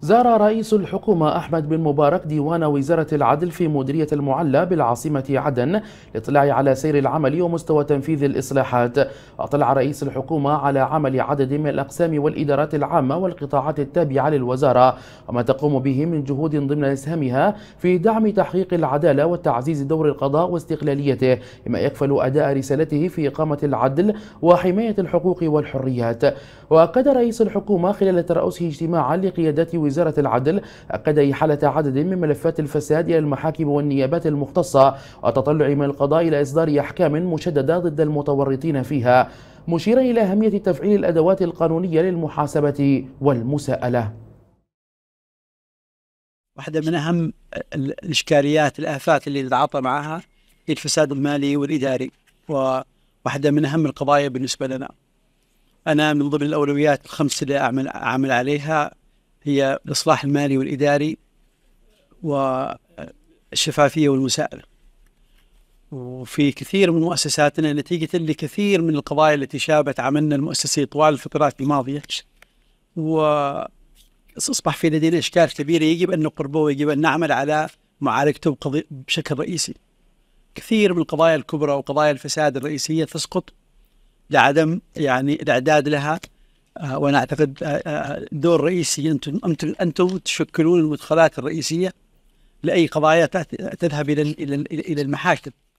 زار رئيس الحكومة أحمد بن مبارك ديوان وزارة العدل في مديرية المعلى بالعاصمة عدن للاطلاع على سير العمل ومستوى تنفيذ الإصلاحات وأطلع رئيس الحكومة على عمل عدد من الأقسام والإدارات العامة والقطاعات التابعة للوزارة وما تقوم به من جهود ضمن إسهامها في دعم تحقيق العدالة وتعزيز دور القضاء واستقلاليته بما يكفل أداء رسالته في إقامة العدل وحماية الحقوق والحريات وأكد رئيس الحكومة خلال ترأسه اجتماعا لقيادات وزارة العدل أكد إحالة عدد من ملفات الفساد إلى المحاكم والنيابات المختصة وتطلع من القضاء إلى إصدار أحكام مشددة ضد المتورطين فيها مشيرا إلى أهمية تفعيل الأدوات القانونية للمحاسبة والمساءلة واحدة من أهم الإشكاليات الآفات اللي نتعاطى معها هي الفساد المالي والإداري وواحدة من أهم القضايا بالنسبة لنا أنا من ضمن الأولويات الخمس اللي أعمل, أعمل عليها هي الإصلاح المالي والإداري والشفافية والمساءلة وفي كثير من مؤسساتنا نتيجة لكثير من القضايا التي شابت عملنا المؤسسي طوال الفترات الماضية وأصبح في لدينا إشكال كبير يجب أن نقربه ويجب أن نعمل على معالجته بشكل رئيسي كثير من القضايا الكبرى وقضايا الفساد الرئيسية تسقط لعدم يعني الإعداد لها آه، وانا اعتقد آه، آه، دور رئيسي انتم انتم تشكلون المدخلات الرئيسيه لاي قضايا تذهب الى الى المحاكم